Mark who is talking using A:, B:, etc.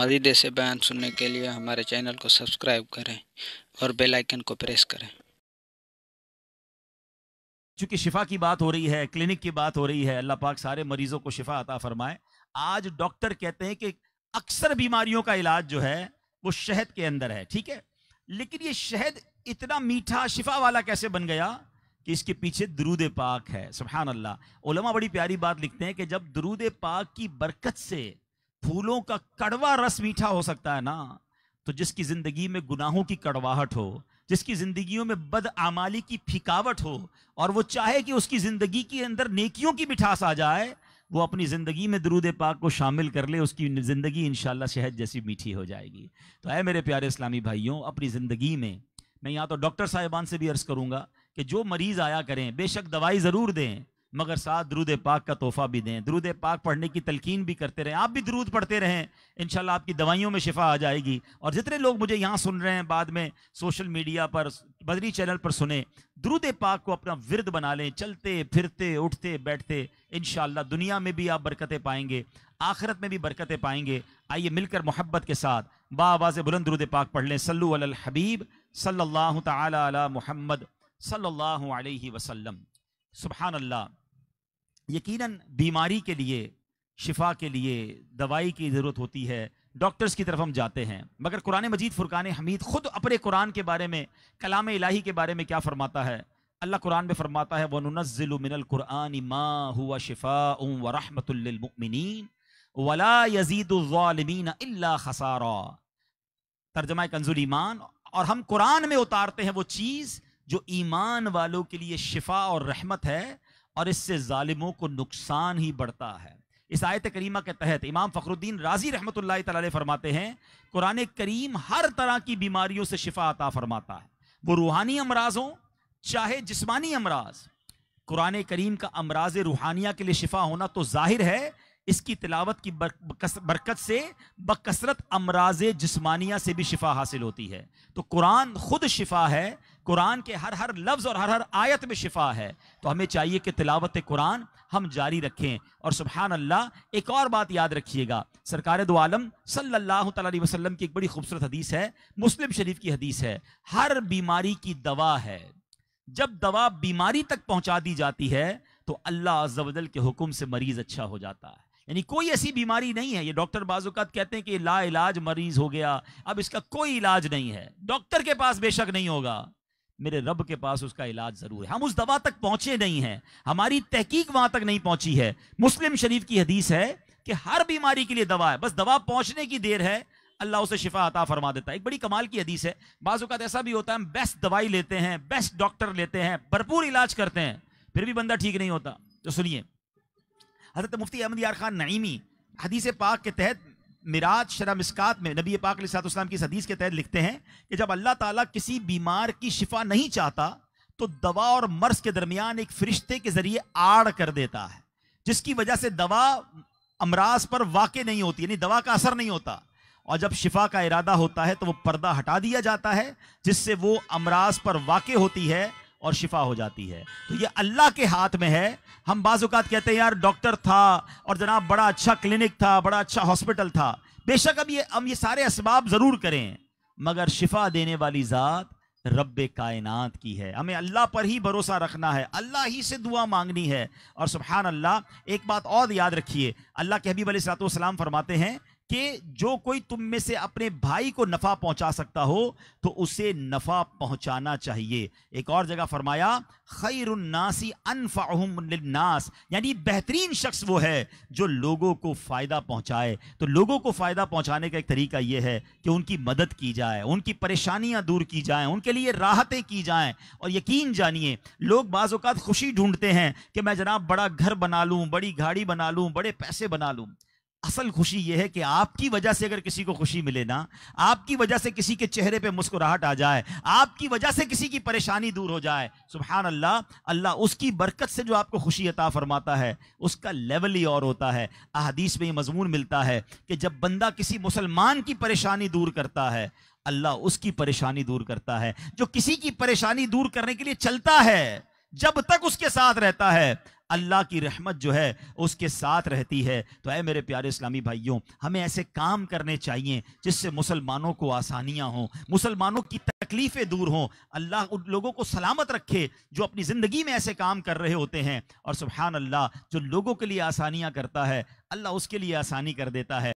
A: मज़ीद ऐसे बयान सुनने के लिए हमारे चैनल को सब्सक्राइब करें और बेल आइकन को प्रेस करें चूंकि शिफा की बात हो रही है क्लिनिक की बात हो रही है अल्लाह पाक सारे मरीज़ों को शिफा अता फरमाए आज डॉक्टर कहते हैं कि अक्सर बीमारियों का इलाज जो है वो शहद के अंदर है ठीक है लेकिन ये शहद इतना मीठा शिफा वाला कैसे बन गया कि इसके पीछे दरूद पाक है सुबहान अल्लाह बड़ी प्यारी बात लिखते हैं कि जब दरूद पाक की बरकत से फूलों का कड़वा रस मीठा हो सकता है ना तो जिसकी जिंदगी में गुनाहों की कड़वाहट हो जिसकी जिंदगी में बद आमाली की फिकावट हो और वो चाहे कि उसकी जिंदगी के अंदर नेकियों की मिठास आ जाए वो अपनी ज़िंदगी में दरूद पाक को शामिल कर ले उसकी ज़िंदगी इन शहद जैसी मीठी हो जाएगी तो है मेरे प्यारे इस्लामी भाइयों अपनी ज़िंदगी में मैं यहाँ तो डॉक्टर साहिबान से भी अर्ज़ करूंगा कि जो मरीज़ आया करें बेशक दवाई ज़रूर दें मगर साथ दरूद पाक का तोहफा भी दें दरूद पाक पढ़ने की तलकीन भी करते रहें आप भी दरूद पढ़ते रहें इन आपकी दवाइयों में शिफा आ जाएगी और जितने लोग मुझे यहाँ सुन रहे हैं बाद में सोशल मीडिया पर बदरी चैनल पर सुने दरूद पाक को अपना विरद बना लें चलते फिरते उठते बैठते इन दुनिया में भी आप बरकतें पाएंगे आखिरत में भी बरकतें पाएंगे आइए मिलकर मोहब्बत के साथ बाबाज बुलंद दरूद पाक पढ़ लें सल्लू अल हबीब सल्ला तहम्मद सल्ला मोहम्मद सुबहानल्ला यकीनन बीमारी के लिए शिफा के लिए दवाई की ज़रूरत होती है डॉक्टर्स की तरफ हम जाते हैं मगर कुरान मजीद फ़ुरकान हमीद ख़ुद अपने कुरान के बारे में कलाम इलाही के बारे में क्या फ़रमाता है अल्लाह कुरान में फ़रमाता है वन कुरान मा हुआ शिफा उम व रहमतमिन वला यजीदालमीन अल्ला खसारा तर्जमा कंजुल ईमान और हम कुरान में उतारते हैं वो चीज़ जो ईमान वालों के लिए शिफा और रहमत है और इससे ालिमों को नुकसान ही बढ़ता है इस आयत करीमा के तहत इमाम फ़खरुद्दीन राजी रहमत ला फरमाते हैं कुरान करीम हर तरह की बीमारियों से शिफा अता फरमाता है वो रूहानी अमराज हो चाहे जिसमानी अमराज कुरान करीम का अमराज रूहानिया के लिए शिफा होना तो जाहिर है इसकी तिलावत की बरकत से बकसरत अमराज जिसमानिया से भी शिफा हासिल होती है तो कुरान खुद शिफा है कुरान के हर हर लफ्ज़ और हर हर आयत में शिफा है तो हमें चाहिए कि तिलावत कुरान हम जारी रखें और सुबहान अल्लाह एक और बात याद रखिएगा सरकार दो आलम सल्लल्लाहु अलैहि वसल्लम की एक बड़ी खूबसूरत हदीस है मुस्लिम शरीफ की हदीस है हर बीमारी की दवा है जब दवा बीमारी तक पहुंचा दी जाती है तो अल्लाह अज्जल के हुक्म से मरीज अच्छा हो जाता है यानी कोई ऐसी बीमारी नहीं है ये डॉक्टर बाजुकात कहते हैं कि ला इलाज मरीज हो गया अब इसका कोई इलाज नहीं है डॉक्टर के पास बेशक नहीं होगा मेरे रब के पास उसका इलाज ज़रूर है हम उस दवा तक पहुंचे नहीं हैं हमारी तहकीक वहां तक नहीं पहुंची है मुस्लिम शरीफ की हदीस है कि हर बीमारी के लिए दवा है बस दवा पहुंचने की देर है अल्लाह उसे शिफा अता फरमा देता है एक बड़ी कमाल की हदीस है बाज़ात ऐसा भी होता है हम बेस्ट दवाई लेते हैं बेस्ट डॉक्टर लेते हैं भरपूर इलाज करते हैं फिर भी बंदा ठीक नहीं होता तो सुनिए हजरत मुफ्ती अहमद यार खान नईमी हदीस पाक के तहत मिराज शरा मिसकात में नबी पाक सातम की हदीस के तहत लिखते हैं कि जब अल्लाह ताला किसी बीमार की शिफा नहीं चाहता तो दवा और मर्ज के दरमियान एक फरिश्ते के जरिए आड़ कर देता है जिसकी वजह से दवा अमराज पर वाक़ नहीं होती यानी दवा का असर नहीं होता और जब शिफा का इरादा होता है तो वह पर्दा हटा दिया जाता है जिससे वो अमराज पर वाक़ होती है और शिफा हो जाती है तो ये अल्लाह के हाथ में है हम बाजुकात कहते हैं यार डॉक्टर था और जनाब बड़ा अच्छा क्लिनिक था बड़ा अच्छा हॉस्पिटल था बेशक अब ये हम ये सारे इसबाब ज़रूर करें मगर शिफा देने वाली ज़ात रब कायनात की है हमें अल्लाह पर ही भरोसा रखना है अल्लाह ही से दुआ मांगनी है और सुबहान अल्लाह एक बात और याद रखिए अल्लाह के हबीब सलाम फरमाते हैं कि जो कोई तुम में से अपने भाई को नफा पहुंचा सकता हो तो उसे नफा पहुंचाना चाहिए एक और जगह फरमाया खैरनासी अनफाहनास यानी बेहतरीन शख्स वो है जो लोगों को फ़ायदा पहुंचाए तो लोगों को फ़ायदा पहुंचाने का एक तरीका यह है कि उनकी मदद की जाए उनकी परेशानियां दूर की जाए उनके लिए राहतें की जाए और यकीन जानिए लोग बाज़ात खुशी ढूंढते हैं कि मैं जनाब बड़ा घर बना लूँ बड़ी गाड़ी बना लूँ बड़े पैसे बना लूँ असल खुशी यह है कि आपकी वजह से अगर किसी को खुशी मिले ना आपकी वजह से किसी के चेहरे पे मुस्कुराहट आ जाए आपकी वजह से किसी की परेशानी दूर हो जाए सुबहान अल्लाह अल्लाह उसकी बरकत से जो आपको खुशी अता फरमाता है उसका लेवल ही और होता है अहदीस में ये मजमून मिलता है कि जब बंदा किसी मुसलमान की परेशानी दूर करता है अल्लाह उसकी परेशानी दूर करता है जो किसी की परेशानी दूर करने के लिए चलता है जब तक उसके साथ रहता है अल्लाह की रहमत जो है उसके साथ रहती है तो है मेरे प्यारे इस्लामी भाइयों हमें ऐसे काम करने चाहिए जिससे मुसलमानों को आसानियाँ हों मुसलमानों की तकलीफ़ें दूर हों अल्लाह उन लोगों को सलामत रखे जो अपनी ज़िंदगी में ऐसे काम कर रहे होते हैं और सुबहान अल्लाह जो लोगों के लिए आसानियाँ करता है अल्लाह उसके लिए आसानी कर देता है